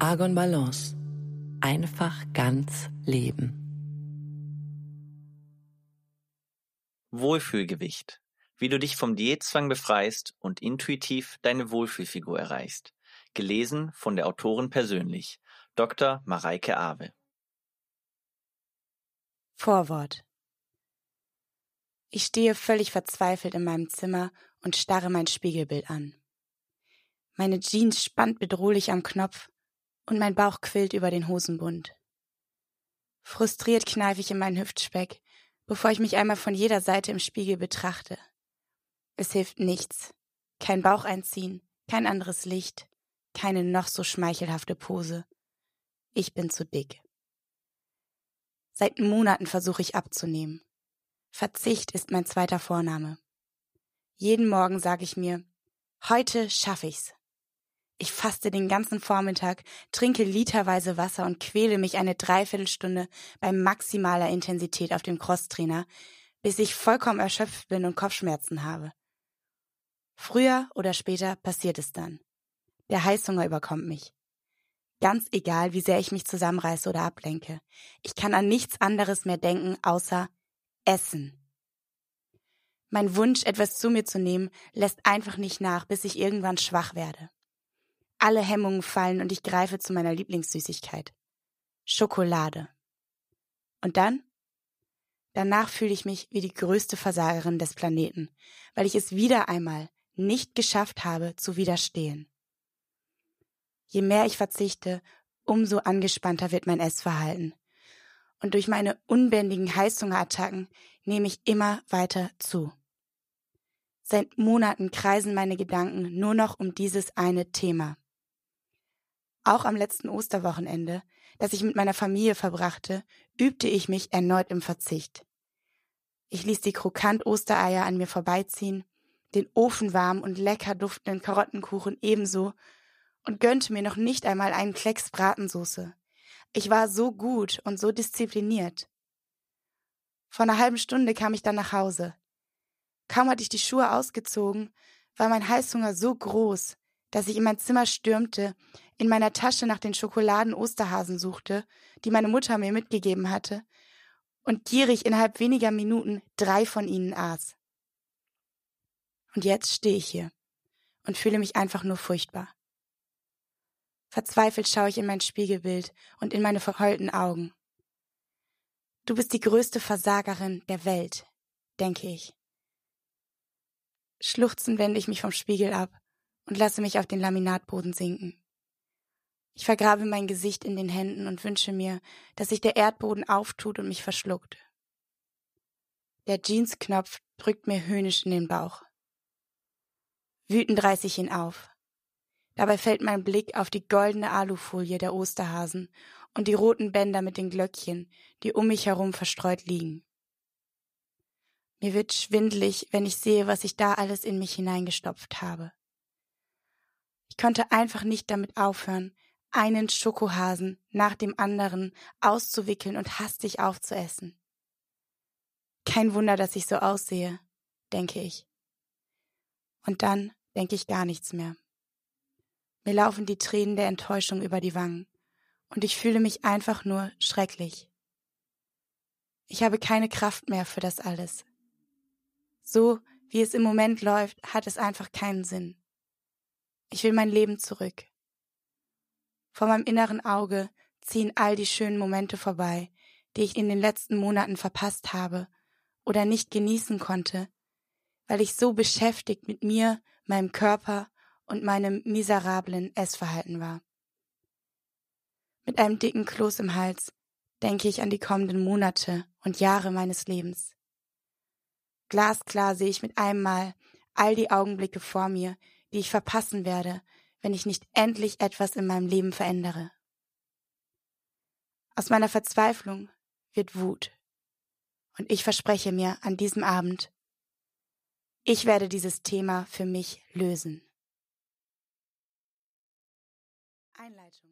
Argon Balance. Einfach ganz leben. Wohlfühlgewicht. Wie du dich vom Diätzwang befreist und intuitiv deine Wohlfühlfigur erreichst. Gelesen von der Autorin persönlich, Dr. Mareike Awe. Vorwort Ich stehe völlig verzweifelt in meinem Zimmer und starre mein Spiegelbild an. Meine Jeans spannt bedrohlich am Knopf und mein Bauch quillt über den Hosenbund. Frustriert kneife ich in meinen Hüftspeck, bevor ich mich einmal von jeder Seite im Spiegel betrachte. Es hilft nichts. Kein Bauch einziehen, kein anderes Licht, keine noch so schmeichelhafte Pose. Ich bin zu dick. Seit Monaten versuche ich abzunehmen. Verzicht ist mein zweiter Vorname. Jeden Morgen sage ich mir, heute schaffe ich's. Ich faste den ganzen Vormittag, trinke literweise Wasser und quäle mich eine Dreiviertelstunde bei maximaler Intensität auf dem Crosstrainer, bis ich vollkommen erschöpft bin und Kopfschmerzen habe. Früher oder später passiert es dann. Der Heißhunger überkommt mich. Ganz egal, wie sehr ich mich zusammenreiße oder ablenke. Ich kann an nichts anderes mehr denken, außer Essen. Mein Wunsch, etwas zu mir zu nehmen, lässt einfach nicht nach, bis ich irgendwann schwach werde. Alle Hemmungen fallen und ich greife zu meiner Lieblingssüßigkeit. Schokolade. Und dann? Danach fühle ich mich wie die größte Versagerin des Planeten, weil ich es wieder einmal nicht geschafft habe zu widerstehen. Je mehr ich verzichte, umso angespannter wird mein Essverhalten. Und durch meine unbändigen Heißhungerattacken nehme ich immer weiter zu. Seit Monaten kreisen meine Gedanken nur noch um dieses eine Thema. Auch am letzten Osterwochenende, das ich mit meiner Familie verbrachte, übte ich mich erneut im Verzicht. Ich ließ die krokant Ostereier an mir vorbeiziehen, den Ofen warm und lecker duftenden Karottenkuchen ebenso und gönnte mir noch nicht einmal einen Klecks Bratensoße. Ich war so gut und so diszipliniert. Vor einer halben Stunde kam ich dann nach Hause. Kaum hatte ich die Schuhe ausgezogen, war mein Heißhunger so groß, dass ich in mein Zimmer stürmte, in meiner Tasche nach den Schokoladen-Osterhasen suchte, die meine Mutter mir mitgegeben hatte, und gierig innerhalb weniger Minuten drei von ihnen aß. Und jetzt stehe ich hier und fühle mich einfach nur furchtbar. Verzweifelt schaue ich in mein Spiegelbild und in meine verheulten Augen. Du bist die größte Versagerin der Welt, denke ich. Schluchzend wende ich mich vom Spiegel ab und lasse mich auf den Laminatboden sinken. Ich vergrabe mein Gesicht in den Händen und wünsche mir, dass sich der Erdboden auftut und mich verschluckt. Der Jeansknopf drückt mir höhnisch in den Bauch. Wütend reiße ich ihn auf. Dabei fällt mein Blick auf die goldene Alufolie der Osterhasen und die roten Bänder mit den Glöckchen, die um mich herum verstreut liegen. Mir wird schwindlig, wenn ich sehe, was ich da alles in mich hineingestopft habe. Ich konnte einfach nicht damit aufhören, einen Schokohasen nach dem anderen auszuwickeln und hastig aufzuessen. Kein Wunder, dass ich so aussehe, denke ich. Und dann denke ich gar nichts mehr. Mir laufen die Tränen der Enttäuschung über die Wangen. Und ich fühle mich einfach nur schrecklich. Ich habe keine Kraft mehr für das alles. So wie es im Moment läuft, hat es einfach keinen Sinn. Ich will mein Leben zurück. Vor meinem inneren Auge ziehen all die schönen Momente vorbei, die ich in den letzten Monaten verpasst habe oder nicht genießen konnte, weil ich so beschäftigt mit mir, meinem Körper und meinem miserablen Essverhalten war. Mit einem dicken Kloß im Hals denke ich an die kommenden Monate und Jahre meines Lebens. Glasklar sehe ich mit einem Mal all die Augenblicke vor mir, die ich verpassen werde, wenn ich nicht endlich etwas in meinem Leben verändere. Aus meiner Verzweiflung wird Wut. Und ich verspreche mir an diesem Abend, ich werde dieses Thema für mich lösen. Einleitung.